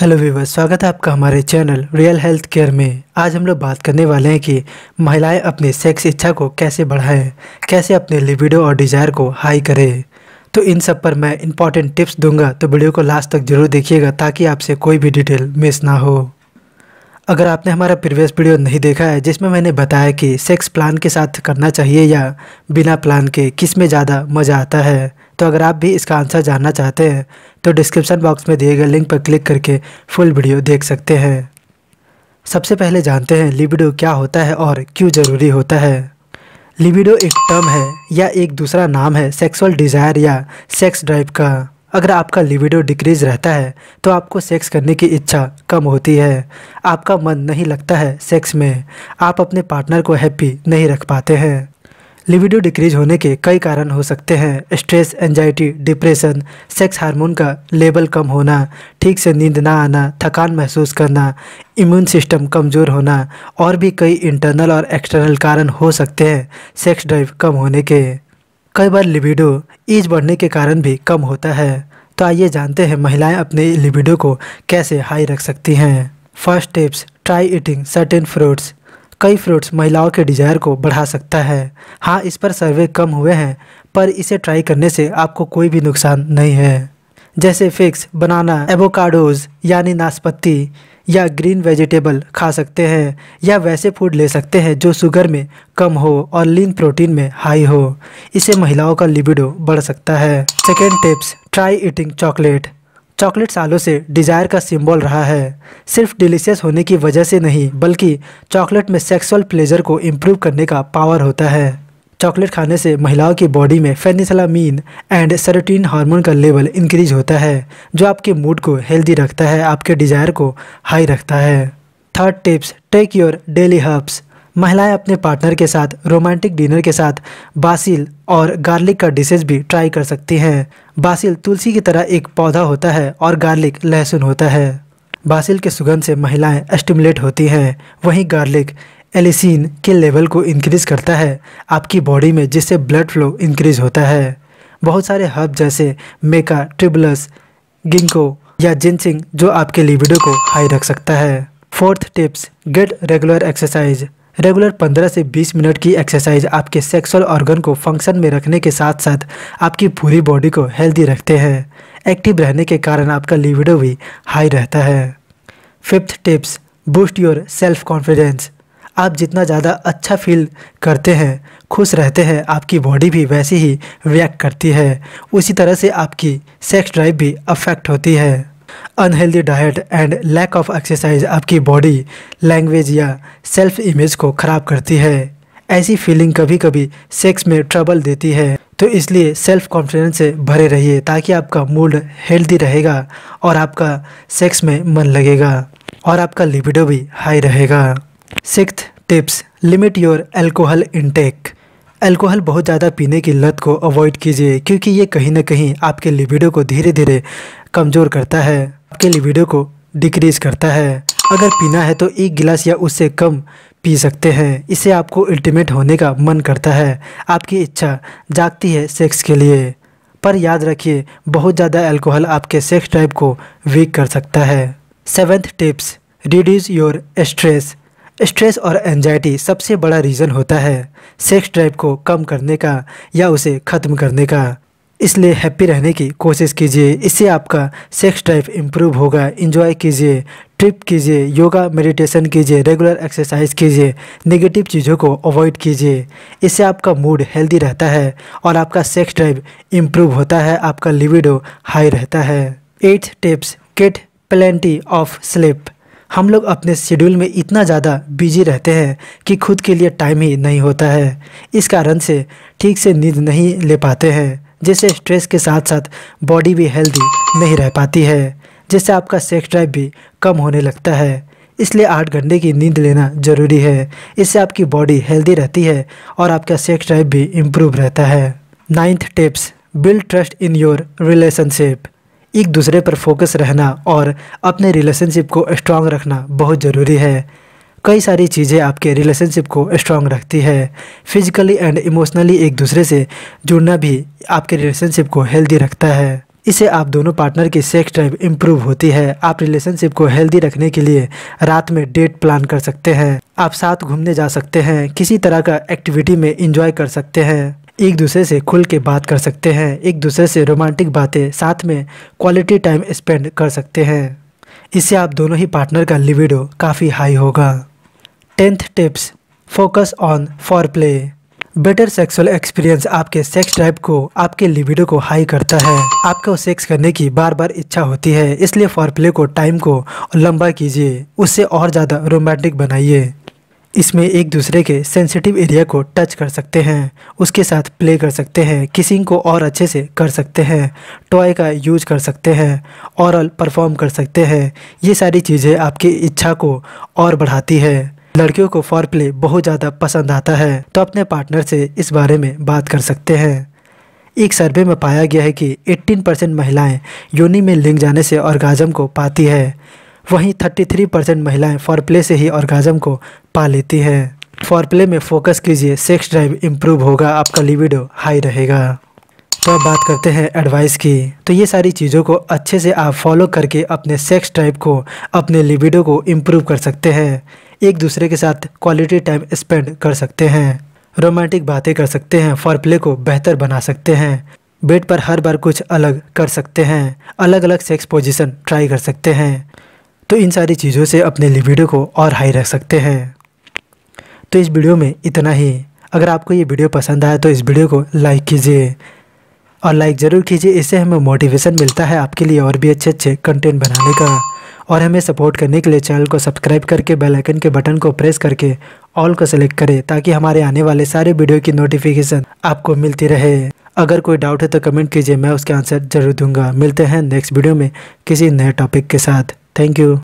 Hello Weaver स्वागत है आपका हमारे चैनल रियल हेल्थ केयर में आज हम लोग बात करने वाले हैं कि महिलाएं अपनी सेक्स इच्छा को कैसे बढ़ाएं कैसे अपने लिबिडो और डिज़ायर को हाई करें तो इन सब पर मैं इंपॉर्टेंट टिप्स दूंगा तो वीडियो को लास्ट तक जरूर देखिएगा ताकि आपसे कोई भी डिटेल मिस ना हो अगर आपने हमारा प्रीवियस वीडियो नहीं देखा है जिसमें मैंने बताया कि सेक्स प्लान के साथ करना चाहिए या बिना प्लान के किस में ज़्यादा मज़ा आता है तो अगर आप भी इसका आंसर जानना चाहते हैं तो डिस्क्रिप्शन बॉक्स में दिए गए लिंक पर क्लिक करके फुल वीडियो देख सकते हैं सबसे पहले जानते हैं लिबिडो क्या होता है और क्यों ज़रूरी होता है लिबिडो एक टर्म है या एक दूसरा नाम है सेक्सुअल डिज़ायर या सेक्स ड्राइव का अगर आपका लिबिडो डिक्रीज रहता है तो आपको सेक्स करने की इच्छा कम होती है आपका मन नहीं लगता है सेक्स में आप अपने पार्टनर को हैप्पी नहीं रख पाते हैं लिविडो डिक्रीज होने के कई कारण हो सकते हैं stress anxiety depression sex hormone का लेवल कम होना ठीक से नींद ना आना थकान महसूस करना इम्यून सिस्टम कमज़ोर होना और भी कई इंटरनल और एक्सटर्नल कारण हो सकते हैं सेक्स ड्राइव कम होने के कई बार लिबिडो ईज बढ़ने के कारण भी कम होता है तो आइए जानते हैं महिलाएं अपने लिबिडो को कैसे हाई रख सकती हैं first tips try eating certain fruits कई फ्रूट्स महिलाओं के डिजायर को बढ़ा सकता है हाँ इस पर सर्वे कम हुए हैं पर इसे ट्राई करने से आपको कोई भी नुकसान नहीं है जैसे फिक्स बनाना एवोकाडोज यानी नाशपत्ती या ग्रीन वेजिटेबल खा सकते हैं या वैसे फूड ले सकते हैं जो शुगर में कम हो और लीन प्रोटीन में हाई हो इसे महिलाओं का लिबिडो बढ़ सकता है second tips try eating chocolate chocolate सालों से डिज़ायर का सिंबल रहा है सिर्फ डिलीशियस होने की वजह से नहीं बल्कि चॉकलेट में सेक्सुअल प्लेजर को इम्प्रूव करने का पावर होता है चॉकलेट खाने से महिलाओं की बॉडी में फेनिसलामीन एंड सेरोटीन हार्मोन का लेवल इंक्रीज होता है जो आपके मूड को हेल्दी रखता है आपके डिज़ायर को हाई रखता है third tips take your daily herbs महिलाएं अपने पार्टनर के साथ रोमांटिक डिनर के साथ बासिल और गार्लिक का डिशेज भी ट्राई कर सकती हैं बासिल तुलसी की तरह एक पौधा होता है और गार्लिक लहसुन होता है बासिल के सुगंध से महिलाएं स्टिमुलेट होती हैं वहीं गार्लिक एलिसिन के लेवल को इंक्रीज़ करता है आपकी बॉडी में जिससे ब्लड फ्लो इंक्रीज़ होता है बहुत सारे हर्ब जैसे मेका ट्रिबुलस गिंको या जिनसिंग जो आपके लिबिडो को हाई रख सकता है fourth tips get regular exercise regular 15 से 20 मिनट की एक्सरसाइज आपके सेक्सुअल ऑर्गन को फंक्शन में रखने के साथ साथ आपकी पूरी बॉडी को हेल्दी रखते हैं एक्टिव रहने के कारण आपका लिविडो भी हाई रहता है fifth tips boost your self confidence आप जितना ज़्यादा अच्छा फील करते हैं खुश रहते हैं आपकी बॉडी भी वैसी ही रिएक्ट करती है उसी तरह से आपकी सेक्स ड्राइव भी अफेक्ट होती है unhealthy diet and lack of exercise आपकी बॉडी लैंग्वेज या सेल्फ इमेज को खराब करती है ऐसी फीलिंग कभी कभी सेक्स में ट्रबल देती है तो इसलिए सेल्फ कॉन्फिडेंस से भरे रहिए ताकि आपका मूड हेल्दी रहेगा और आपका सेक्स में मन लगेगा और आपका लिबिडो भी हाई रहेगा six tips limit your alcohol intake alcohol बहुत ज़्यादा पीने की लत को अवॉइड कीजिए क्योंकि ये कहीं ना कहीं आपके लिबिडो को धीरे धीरे कमज़ोर करता है आपके लिबिडो को डिक्रीज करता है अगर पीना है तो एक गिलास या उससे कम पी सकते हैं इससे आपको अल्टीमेट होने का मन करता है आपकी इच्छा जागती है सेक्स के लिए पर याद रखिए बहुत ज़्यादा अल्कोहल आपके सेक्स ड्राइव को वीक कर सकता है seventh tips reduce your stress stress और एनजाइटी सबसे बड़ा रीज़न होता है सेक्स ड्राइव को कम करने का या उसे ख़त्म करने का इसलिए हैप्पी रहने की कोशिश कीजिए इससे आपका सेक्स ड्राइव इम्प्रूव होगा इंजॉय कीजिए ट्रिप कीजिए योगा मेडिटेशन कीजिए रेगुलर एक्सरसाइज कीजिए नेगेटिव चीज़ों को अवॉइड कीजिए इससे आपका मूड हेल्दी रहता है और आपका सेक्स ड्राइव इम्प्रूव होता है आपका लिविडो हाई रहता है eight tips get plenty of sleep हम लोग अपने शेड्यूल में इतना ज़्यादा बिजी रहते हैं कि खुद के लिए टाइम ही नहीं होता है इस कारण से ठीक से नींद नहीं ले पाते हैं जिससे स्ट्रेस के साथ साथ बॉडी भी हेल्दी नहीं रह पाती है जिससे आपका सेक्स ड्राइव भी कम होने लगता है इसलिए आठ घंटे की नींद लेना ज़रूरी है इससे आपकी बॉडी हेल्दी रहती है और आपका सेक्स ड्राइव भी इम्प्रूव रहता है ninth tips build trust in your relationship एक दूसरे पर फोकस रहना और अपने रिलेशनशिप को स्ट्रांग रखना बहुत ज़रूरी है कई सारी चीज़ें आपके रिलेशनशिप को स्ट्रांग रखती है फिजिकली एंड इमोशनली एक दूसरे से जुड़ना भी आपके रिलेशनशिप को हेल्दी रखता है इसे आप दोनों पार्टनर की सेक्स ड्राइव इम्प्रूव होती है आप रिलेशनशिप को हेल्दी रखने के लिए रात में डेट प्लान कर सकते हैं आप साथ घूमने जा सकते हैं किसी तरह का एक्टिविटी में इंजॉय कर सकते हैं एक दूसरे से खुल के बात कर सकते हैं एक दूसरे से रोमांटिक बातें साथ में क्वालिटी टाइम स्पेंड कर सकते हैं इससे आप दोनों ही पार्टनर का लिविडो काफ़ी हाई होगा tenth tips focus on foreplay better sexual experience आपके सेक्स ड्राइव को आपके लिविडो को हाई करता है आपको सेक्स करने की बार बार इच्छा होती है इसलिए फॉर प्ले को टाइम को लंबा कीजिए उससे और ज़्यादा रोमांटिक बनाइए इसमें एक दूसरे के सेंसिटिव एरिया को टच कर सकते हैं उसके साथ प्ले कर सकते हैं किसिंग को और अच्छे से कर सकते हैं टॉय का यूज कर सकते हैं औरल परफॉर्म कर सकते हैं ये सारी चीज़ें आपकी इच्छा को और बढ़ाती है लड़कियों को फॉर प्ले बहुत ज़्यादा पसंद आता है तो अपने पार्टनर से इस बारे में बात कर सकते हैं एक सर्वे में पाया गया है कि 18 परसेंट महिलाएँ योनि में लिंग जाने से ऑर्गाजम को पाती है वहीं 33 परसेंट महिलाएँ फॉरप्ले से ही ऑर्गाजम को पा लेती हैं फॉरप्ले में फोकस कीजिए सेक्स ड्राइव इम्प्रूव होगा आपका लिबिडो हाई रहेगा तो अब बात करते हैं एडवाइस की तो ये सारी चीज़ों को अच्छे से आप फॉलो करके अपने सेक्स ड्राइव को अपने लिबिडो को इम्प्रूव कर सकते हैं एक दूसरे के साथ क्वालिटी टाइम स्पेंड कर सकते हैं रोमांटिक बातें कर सकते हैं फॉर प्ले को बेहतर बना सकते हैं बेड पर हर बार कुछ अलग कर सकते हैं अलग अलग सेक्स पोजीशन ट्राई कर सकते हैं तो इन सारी चीज़ों से अपने लिबिडो को और हाई रख सकते हैं तो इस वीडियो में इतना ही अगर आपको ये वीडियो पसंद आया तो इस वीडियो को लाइक कीजिए और लाइक ज़रूर कीजिए इससे हमें मोटिवेशन मिलता है आपके लिए और भी अच्छे अच्छे कंटेंट बनाने का और हमें सपोर्ट करने के लिए चैनल को सब्सक्राइब करके बेल आइकन के बटन को प्रेस करके ऑल को सेलेक्ट करें ताकि हमारे आने वाले सारे वीडियो की नोटिफिकेशन आपको मिलती रहे अगर कोई डाउट है तो कमेंट कीजिए मैं उसके आंसर जरूर दूंगा मिलते हैं नेक्स्ट वीडियो में किसी नए टॉपिक के साथ Thank you.